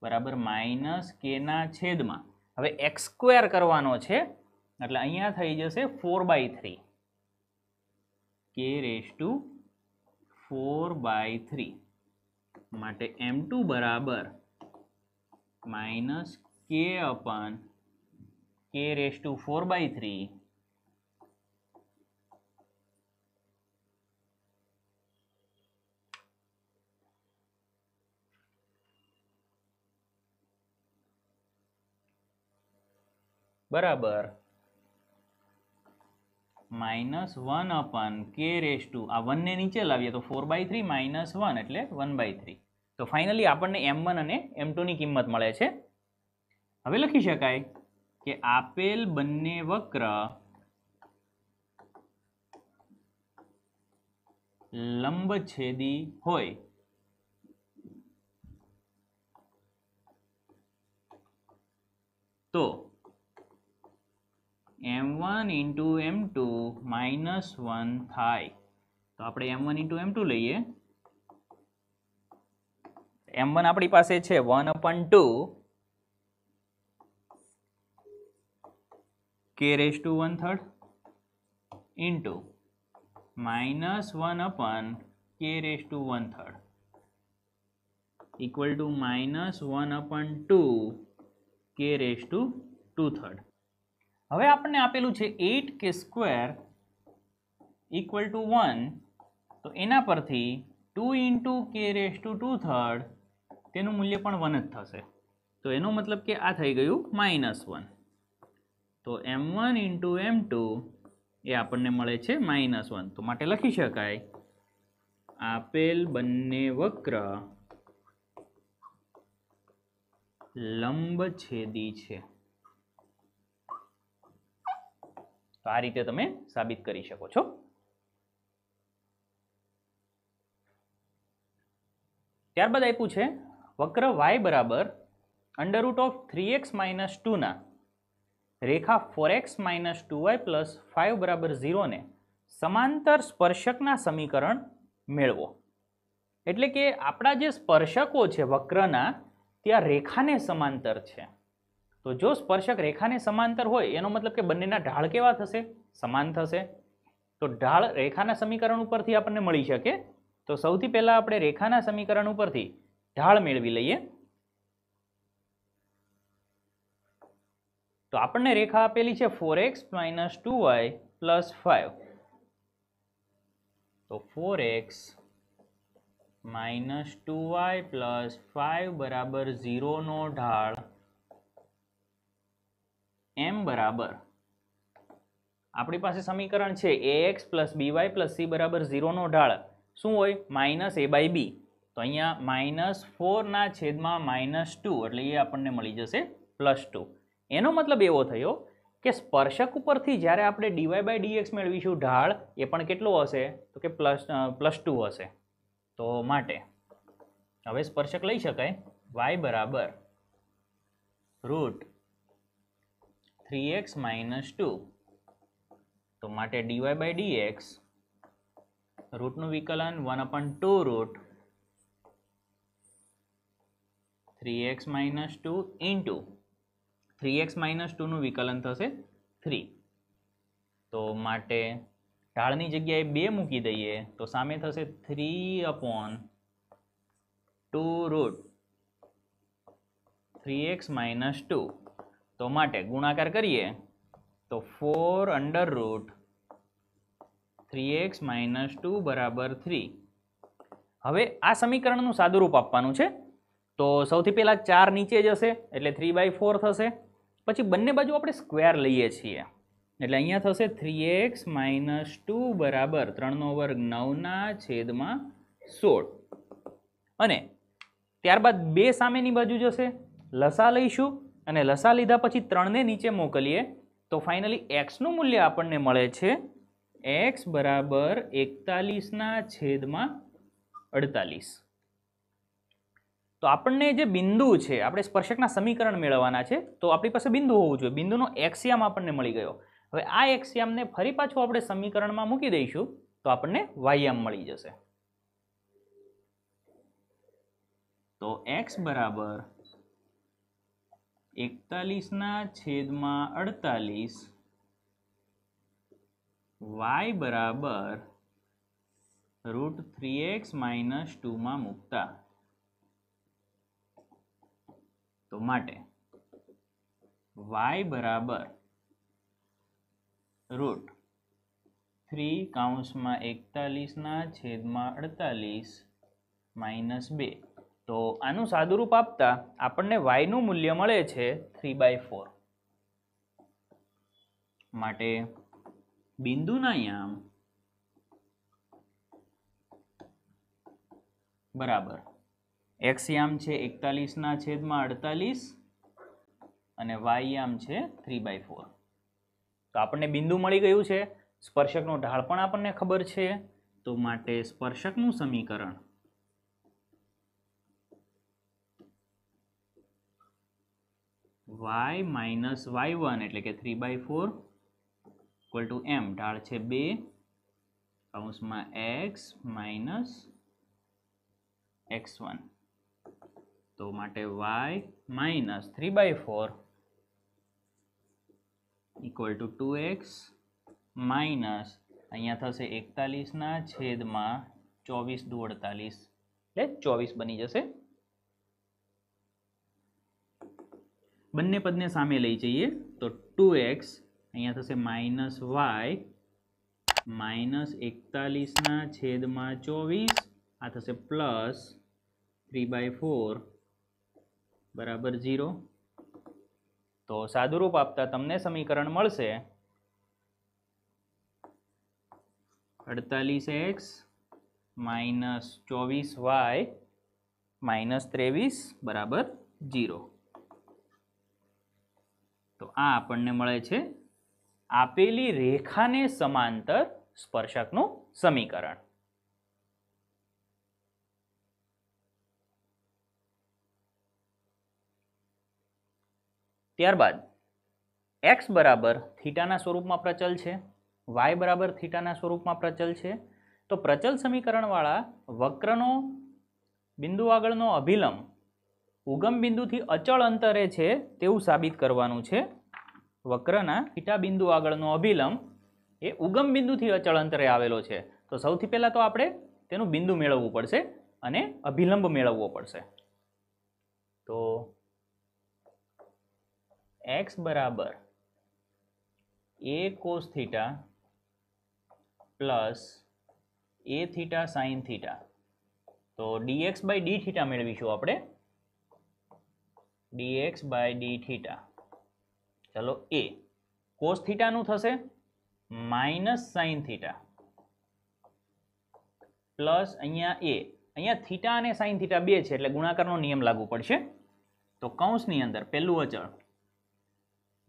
બરાબર માઇનસ કેના છેદમાં હવે એક્સ સ્ક્વેર કરવાનો છે એટલે અહીંયા થઈ જશે four by three k raise to four by three માટે એમ ટુ બરાબર minus k upon k raise to four by three બરાબર minus one upon k raise to આ વનને નીચે લાવીએ તો four by three minus one એટલે one by three તો ફાઇનલી આપણને એમ વન અને એમ ટુની કિંમત મળે છે હવે લખી શકાય કે આપેલ બંને વક્ર લંબછેદી હોય તો m one into m two minus one થાય તો આપણે m one into m two લઈએ એમ વન આપણી પાસે છે one upon two k raise to one third into minus one upon k raise to one third equal to minus one upon two k raise to two third હવે આપણને આપેલું છે at કે square equal to one તો એના પરથી two into k raise to two third તેનું મૂલ્ય પણ વન જ થશે તો એનો મતલબ કે આ થઈ ગયું માઇનસ વન તો m one into m two એ આપણને મળે છે માઇનસ વન તો માટે લખી શકાય આપેલ બંને વક્ર લંબ છેદી છે તો આ રીતે તમે સાબિત કરી શકો છો ત્યારબાદ આપ્યું છે વક્ર વાય બરાબર under root of three x minus ટુના રેખા four x minus two y plus five બરાબર ઝીરોને સમાંતર સ્પર્શકના સમીકરણ મેળવો એટલે કે આપણા જે સ્પર્શકો છે વક્રના ત્યાં રેખાને સમાંતર છે તો જો સ્પર્શક રેખાને સમાંતર હોય એનો મતલબ કે બંનેના ઢાળ કેવા થશે સમાન થશે તો ઢાળ રેખાના સમીકરણ ઉપરથી આપણને મળી શકે તો સૌથી પહેલાં આપણે રેખાના સમીકરણ ઉપરથી ઢાળ મેળવી લઈએ તો આપણને રેખા આપેલી છે four x minus two y plus five તો four x minus two y plus five બરાબર ઝીરોનો ઢાળ એમ બરાબર આપણી પાસે સમીકરણ છે a x plus b y plus c બરાબર ઝીરોનો ઢાળ શું હોય માઇનસ એ બાય બી તો અહીંયા માઇનસ ફોરના છેદમાં માઇનસ ટુ એટલે એ આપણને મળી જશે પ્લસ ટુ એનો મતલબ એવો થયો કે સ્પર્શક ઉપરથી જ્યારે આપણે ડીવાય બાય ડીએક્સ મેળવીશું ઢાળ એ પણ કેટલો હશે તો કે પ્લસ પ્લસ ટુ હશે તો માટે હવે સ્પર્શક લઈ શકાય વાય બરાબર root three x minus two તો માટે ડીવાય બાય ડીએક્સ રૂટનું વિકલન one upon two root three x minus two into three x minus ટુનું વિકલન થશે થ્રી તો માટે ઢાળની જગ્યાએ બે મૂકી દઈએ તો સામે થશે three upon two root three x minus two તો માટે ગુણાકાર કરીએ તો four under root three x minus two બરાબર થ્રી હવે આ સમીકરણનું સાદુરૂપ આપવાનું છે તો સૌથી પહેલાં ચાર નીચે જશે એટલે થ્રી બાય ફોર થશે પછી બંને બાજુ આપણે સ્ક્વેર લઈએ છીએ એટલે અહીંયા થશે થ્રી એક્સ માઇનસ ટુ બરાબર ત્રણનો વર્ગ નવના છેદમાં સોળ અને ત્યારબાદ બે સામેની બાજુ જશે લસા લઈશું અને લસા લીધા પછી ત્રણને નીચે મોકલીએ તો ફાઇનલી એક્સનું મૂલ્ય આપણને મળે છે એક્સ બરાબર એકતાલીસના છેદમાં અડતાલીસ તો આપણને જે બિંદુ છે આપણે સ્પર્શકના સમીકરણ મેળવવાના છે તો આપણી પાસે બિંદુ હોવું જોઈએ બિંદુનો એક્સિયામ આપણને મળી ગયો હવે આ એક્સિયામને ફરી પાછું આપણે સમીકરણમાં મૂકી દઈશું તો આપણને વાયામ મળી જશે તો એક્સ બરાબર એકતાલીસના છેદમાં અડતાલીસ વાય બરાબર રૂટ થ્રી એક્સ માઇનસ ટુમાં મૂકતા તો માટે વાય બરાબર રૂટ થ્રી કાઉન્સમાં એકતાલીસના છેદમાં અડતાલીસ માઇનસ બે તો આનું સાદુરૂપ આપતા આપણને વાયનું મૂલ્ય મળે છે થ્રી બાય ફોર માટે બિંદુના યામ બરાબર એક્સયામ છે એકતાલીસના છેદમાં અડતાલીસ અને વાયયામ છે થ્રી બાય ફોર તો આપણને બિંદુ મળી ગયું છે સ્પર્શકનો ઢાળ પણ આપણને ખબર છે તો માટે સ્પર્શકનું સમીકરણ વાય માઇનસ વાય વન એટલે કે three by four equal to m ઢાળ છે બે કૌંસમાં એક્સ માઇનસ એક્સ વન તો માટે y minus three by four equal to two x minus અહીંયા થશે એકતાલીસના છેદમાં ચોવીસ દુ અડતાલીસ એટલે ચોવીસ બની જશે બંને પદને સામે લઈ જઈએ તો ટુ એક્સ અહીંયા થશે માઇનસ વાય માઇનસ એકતાલીસના છેદમાં ચોવીસ આ થશે પ્લસ થ્રી બાય ફોર બરાબર ઝીરો તો સાદુરૂપ આપતા તમને સમીકરણ મળશે અડતાલીસ એક્સ માઇનસ ચોવીસ વાય માઇનસ ત્રેવીસ બરાબર ઝીરો તો આ આપણને મળે છે આપેલી રેખાને સમાંતર સ્પર્શકનું સમીકરણ ત્યારબાદ એક્સ બરાબર થીટાના સ્વરૂપમાં પ્રચલ છે વાય બરાબર થીટાના સ્વરૂપમાં પ્રચલ છે તો પ્રચલ સમીકરણવાળા વક્રનો બિંદુ આગળનો અભિલંબ ઉગમ બિંદુથી અચળ અંતરે છે તેવું સાબિત કરવાનું છે વક્રના થીટા બિંદુ આગળનો અભિલંબ એ ઉગમ બિંદુથી અચળ અંતરે આવેલો છે તો સૌથી પહેલાં તો આપણે તેનું બિંદુ મેળવવું પડશે અને અભિલંબ મેળવવો પડશે તો એક્સ બરાબર a cos theta plus a theta sine theta તો ડીએક્સ બાય ડી થીટા મેળવીશું આપણે ડીએક્સ બાય ડી થીટા ચલો એ કોસ થીટાનું થશે માઇનસ સાઇન થીટા પ્લસ અહીંયા એ અહીંયા થીટા અને સાઇન થીટા બે છે એટલે ગુણાકારનો નિયમ લાગુ પડશે તો કૌંસની અંદર પહેલું અચળ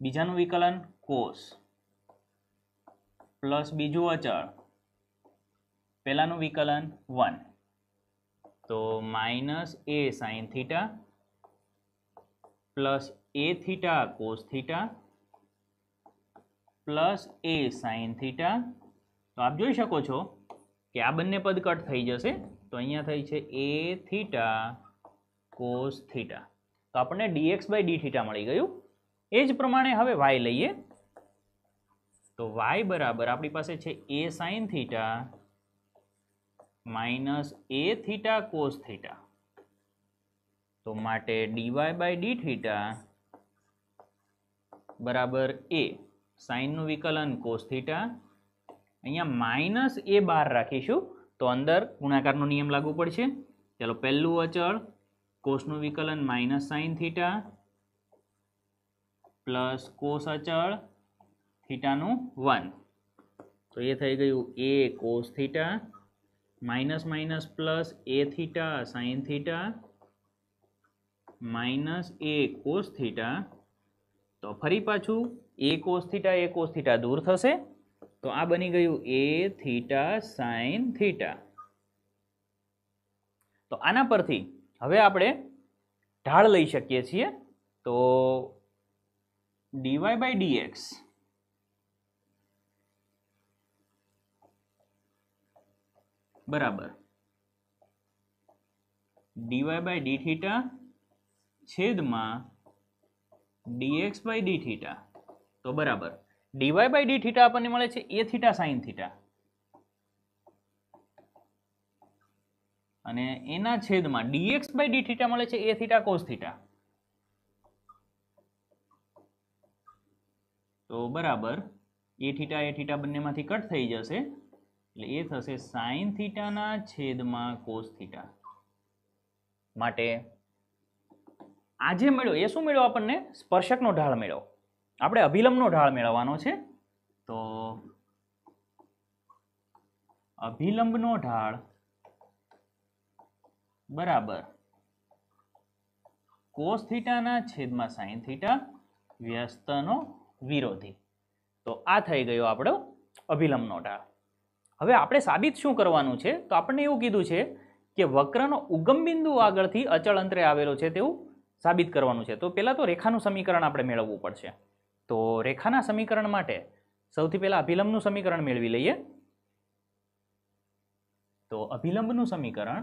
બીજાનું વિકલન કોસ પ્લસ બીજું અચળ પહેલાંનું વિકલન વન તો minus a sine theta plus a theta cos theta plus a sine theta તો આપ જોઈ શકો છો કે આ બંને પદ કટ થઈ જશે તો અહીંયા થઈ છે એ થીટા કોસ થીટા તો આપણને ડીએક્સ બાય ડી થીટા મળી ગયું એ જ પ્રમાણે હવે વાય લઈએ તો વાય બરાબર આપણી પાસે છે a sine theta minus a theta cos theta તો માટે ડીવાય બાય ડી થીટા બરાબર એ સાઇનનું વિકલન કોસ થીટા અહીંયા માઇનસ એ બહાર રાખીશું તો અંદર ગુણાકારનો નિયમ લાગુ પડશે ચાલો પહેલું અચળ કોષનું વિકલન minus sine theta plus cos અચળ થીટાનું વન તો એ થઈ ગયું a cos theta minus minus plus a theta sine theta minus a cos theta તો ફરી પાછું a cos theta a cos theta દૂર થશે તો આ બની ગયું એ થીટા સાઇન થીટા તો આના પરથી હવે આપણે ઢાળ લઈ શકીએ છીએ તો ડીવાય બાય ડીએક્સ બરાબર ડીવાય બાય ડી થીટા છેદમાં ડીએક્સ બાય ડી થીટા તો બરાબર ડીવાય બાય ડી થીટા આપણને મળે છે એ થીટા સાઇન થીટા અને એના છેદમાં ડીએક્સ બાય ડી થીટા મળે છે એ થીટા કોસ થીટા તો બરાબર એ થીટા એ થીટા બંનેમાંથી કટ થઈ જશે એટલે એ થશે સાઇન થીટાના છેદમાં કોસ થીટા માટે આજે મળ્યો એ શું મળ્યો આપણને સ્પર્શકનો ઢાળ મળ્યો આપણે અભિલંબનો ઢાળ મેળવવાનો છે તો અભિલંબનો ઢાળ બરાબર કોસ થીટાના છેદમાં સાઇન થીટા વ્યસ્તનો વિરોધી તો આ થઈ ગયો આપણો અભિલંબનો નોટા હવે આપણે સાબિત શું કરવાનું છે તો આપણને એવું કીધું છે કે વક્રનો ઉગમ બિંદુ આગળથી અચળ અંતરે આવેલો છે તેવું સાબિત કરવાનું છે તો પહેલાં તો રેખાનું સમીકરણ આપણે મેળવવું પડશે તો રેખાના સમીકરણ માટે સૌથી પહેલાં અભિલંબનું સમીકરણ મેળવી લઈએ તો અભિલંબનું સમીકરણ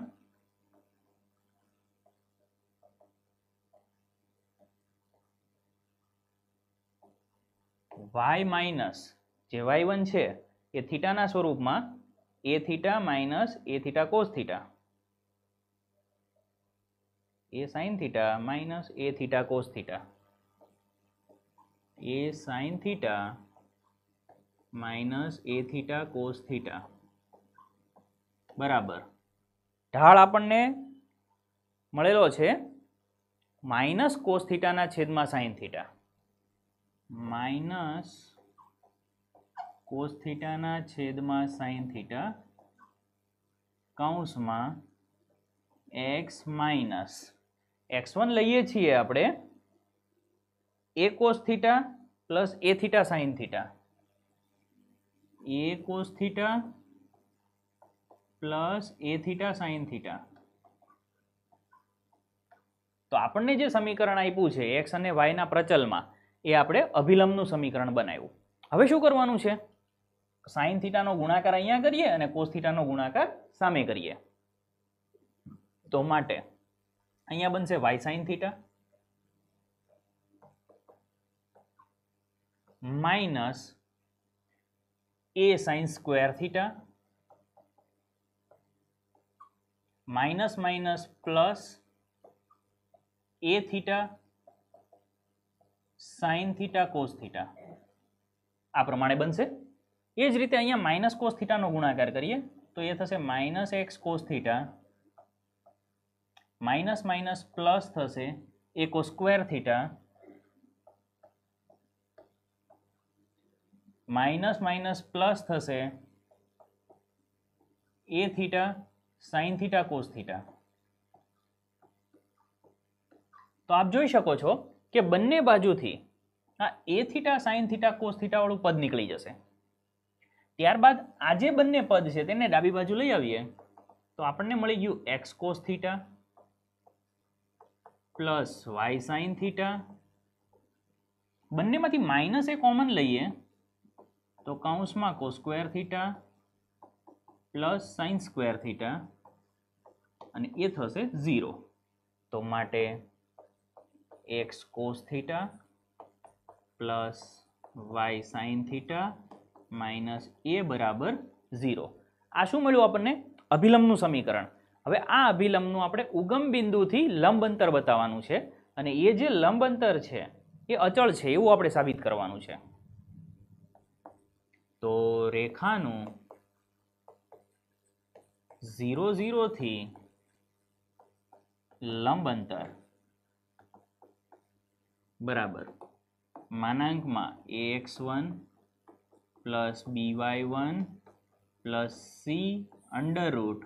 વાય માઇનસ જે વાય વન છે એ થીટાના સ્વરૂપમાં a theta minus a theta cos theta a sine theta minus a theta cos theta a sine theta minus a theta cos theta બરાબર ઢાળ આપણને મળેલો છે માઇનસ કોસ થીટાના છેદમાં સાઇન થીટા માઇનસ કોસ થીટાના છેદમાં સાઇન થીટા કૌંસમાં એક્સ માઇનસ એક્સ વન લઈએ છીએ આપણે a cos theta plus a theta sine theta a cos theta plus a theta sine theta તો આપણને જે સમીકરણ આપ્યું છે એક્સ અને વાયના પ્રચલમાં એ આપણે અભિલંબનું સમીકરણ બનાવ્યું હવે શું કરવાનું છે સાઈન થીટાનો ગુણાકાર અહીંયા કરીએ અને કોસ ગુણાકાર સામે કરીએ તો માટે અહીંયા બનશે y sine theta minus a sine square theta minus minus plus a theta sin theta cos theta आ પ્રમાણે बनसे एज रीते અહીંયા -cos थीटा નો ગુણાકાર કરીએ તો એ થશે -x cos थीटा --+ થશે a cos² थीटा --+ થશે a theta sin theta cos theta તો આપ જોઈ શકો છો કે બંને બાજુથી આ a theta sine theta cos થીટાવાળું પદ નીકળી જશે ત્યારબાદ આ જે બંને પદ છે તેને ડાબી બાજુ લઈ આવીએ તો આપણને મળી ગયું x cos theta plus y sine theta બંનેમાંથી માઇનસ એ કોમન લઈએ તો કૌંસમાં cos square theta plus sine square theta અને એ થશે ઝીરો તો માટે x cos theta plus y sine theta minus a બરાબર ઝીરો આ શું મળ્યું આપણને અભિલંબનું સમીકરણ હવે આ અભિલંબનું આપણે ઉગમ બિંદુથી લંબ અંતર બતાવવાનું છે અને એ જે લંબ અંતર છે એ અચળ છે એવું આપણે સાબિત કરવાનું છે તો રેખાનું ઝીરો ઝીરોથી લંબ અંતર બરાબર માનાંકમાં a x one plus b y one plus c under root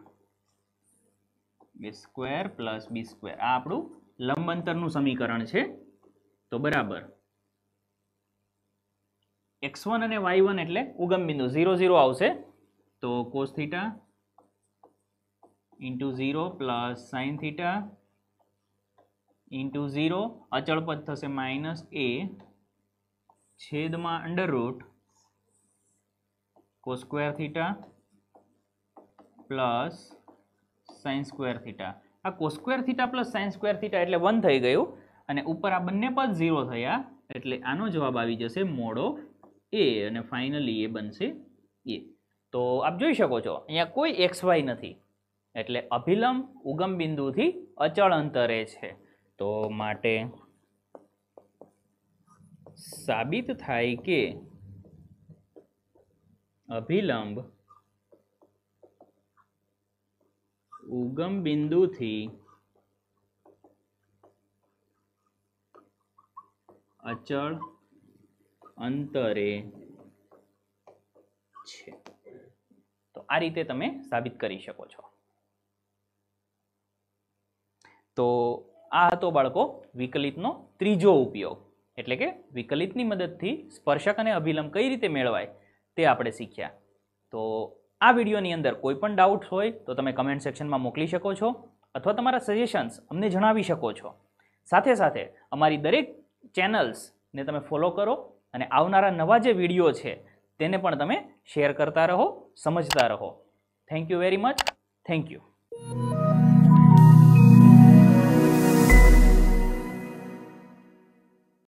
a square plus b square આ આપણું લંબ સમીકરણ છે તો બરાબર એક્સ વન અને વાય વન એટલે ઉગમ બિંદુ ઝીરો ઝીરો આવશે તો cos theta into zero plus sine theta into zero અચળ પદ થશે માઇનસ એ છેદમાં under root cos square theta plus sine square theta આ cos square theta plus sine square theta એટલે વન થઈ ગયું અને ઉપર આ બંને પદ ઝીરો થયા એટલે આનો જવાબ આવી જશે મોડો એ અને ફાઇનલી એ બનશે એ તો આપ જોઈ શકો છો અહીંયા કોઈ એક્સ વાય નથી એટલે અભિલંબ ઉગમ બિંદુથી અચળ અંતરે છે તો માટે સાબિત થાય કે અભિલંબ ઉગમ બિંદુથી અચળ અંતરે છે તો આ રીતે તમે સાબિત કરી શકો છો તો આ હતો બાળકો વિકલિતનો ત્રીજો ઉપયોગ એટલે કે વિકલિતની મદદથી સ્પર્શક અને અભિલંબ કઈ રીતે મેળવાય તે આપણે શીખ્યા તો આ વિડીયોની અંદર કોઈ પણ ડાઉટ હોય તો તમે કમેન્ટ સેક્શનમાં મોકલી શકો છો અથવા તમારા સજેશન્સ અમને જણાવી શકો છો સાથે સાથે અમારી દરેક ચેનલ્સને તમે ફોલો કરો અને આવનારા નવા જે વિડીયો છે તેને પણ તમે શેર કરતા રહો સમજતા રહો thank you very much thank you